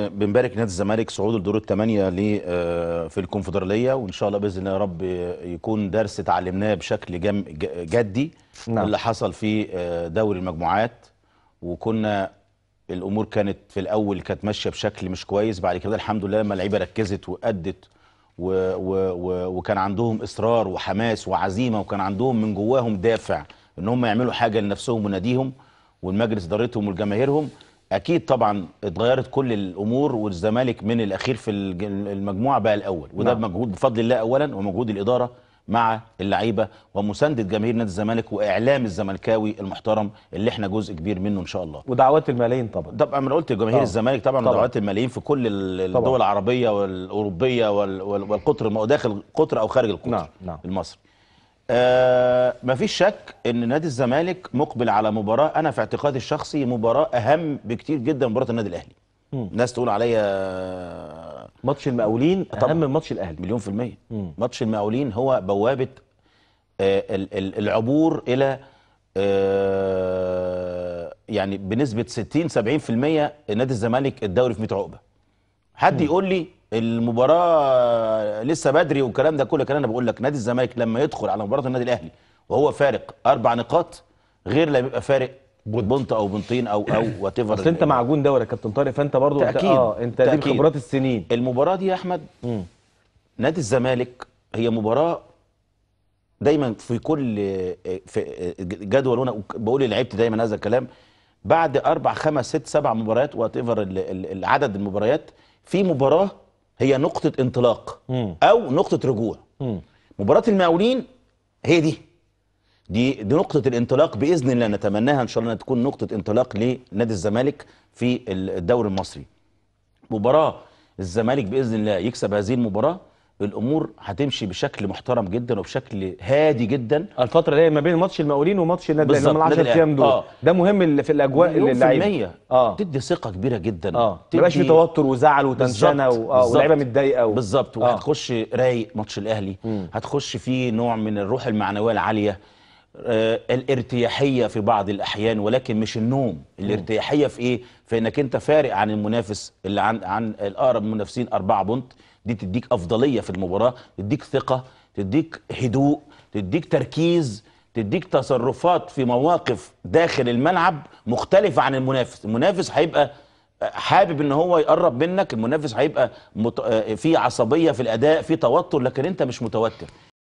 بنبارك نادي الزمالك صعوده لدور الثمانيه آه، في الكونفدراليه وان شاء الله باذن الله يا رب يكون درس اتعلمناه بشكل جم جدي نعم. اللي حصل في آه، دوري المجموعات وكنا الامور كانت في الاول كانت ماشيه بشكل مش كويس بعد كده الحمد لله لما اللعيبه ركزت وادت و و و وكان عندهم اصرار وحماس وعزيمه وكان عندهم من جواهم دافع ان هم يعملوا حاجه لنفسهم وناديهم والمجلس ادارتهم وجماهيرهم اكيد طبعا اتغيرت كل الامور والزمالك من الاخير في المجموعه بقى الاول وده نعم. مجهود بفضل الله اولا ومجهود الاداره مع اللعيبه ومسانده جماهير نادي الزمالك واعلام الزملكاوي المحترم اللي احنا جزء كبير منه ان شاء الله ودعوات الملايين طبعا طبعا انا قلت جماهير الزمالك طبعا, طبعا. الملايين في كل الدول العربيه والاوروبيه والقطر داخل القطر او خارج القطر نعم. نعم. المصري آه مفيش شك ان نادي الزمالك مقبل على مباراه انا في اعتقادي الشخصي مباراه اهم بكتير جدا من مباراه النادي الاهلي مم. الناس تقول عليا ماتش المقاولين آه، اهم من ماتش الاهلي مليون في الميه ماتش المقاولين هو بوابه آه العبور الى آه يعني بنسبه 60 70% نادي الزمالك الدوري في 100 عقبه حد مم. يقول لي المباراه لسه بدري والكلام ده كله كلام انا بقول لك نادي الزمالك لما يدخل على مباراه النادي الاهلي وهو فارق اربع نقاط غير لما يبقى فارق بنت او بنطين او او وات ايفر بس انت معجون دوري يا كابتن طارق فانت برضو تأكيد اه انت دي خبرات السنين المباراه دي يا احمد مم. نادي الزمالك هي مباراه دايما في كل في جدول وانا بقول لعبت دايما هذا الكلام بعد اربع خمس ست سبع مباريات وات ايفر العدد المباريات في مباراه هي نقطه انطلاق مم. او نقطه رجوع مم. مباراه المقاولين هي دي دي دي نقطه الانطلاق باذن الله نتمناها ان شاء الله تكون نقطه انطلاق لنادي الزمالك في الدوري المصري مباراه الزمالك باذن الله يكسب هذه المباراه الامور هتمشي بشكل محترم جدا وبشكل هادي جدا الفتره اللي هي ما بين ماتش المقاولين وماتش النادي الاهلي هم ال 10 ايام دول آه. ده مهم اللي في الاجواء اللعيبه اه تدي ثقه كبيره جدا اه ما يبقاش في توتر وزعل وتنشنه آه، واللعيبه متضايقه بالظبط آه. وهتخش رايق ماتش الاهلي م. هتخش فيه نوع من الروح المعنويه العاليه آه الارتياحيه في بعض الاحيان ولكن مش النوم الارتياحيه في ايه في انك انت فارق عن المنافس اللي عن عن الاقرب منافسين اربعه بونت دي تديك افضليه في المباراه تديك ثقه تديك هدوء تديك تركيز تديك تصرفات في مواقف داخل الملعب مختلفه عن المنافس المنافس هيبقى حابب ان هو يقرب منك المنافس هيبقى في عصبيه في الاداء في توتر لكن انت مش متوتر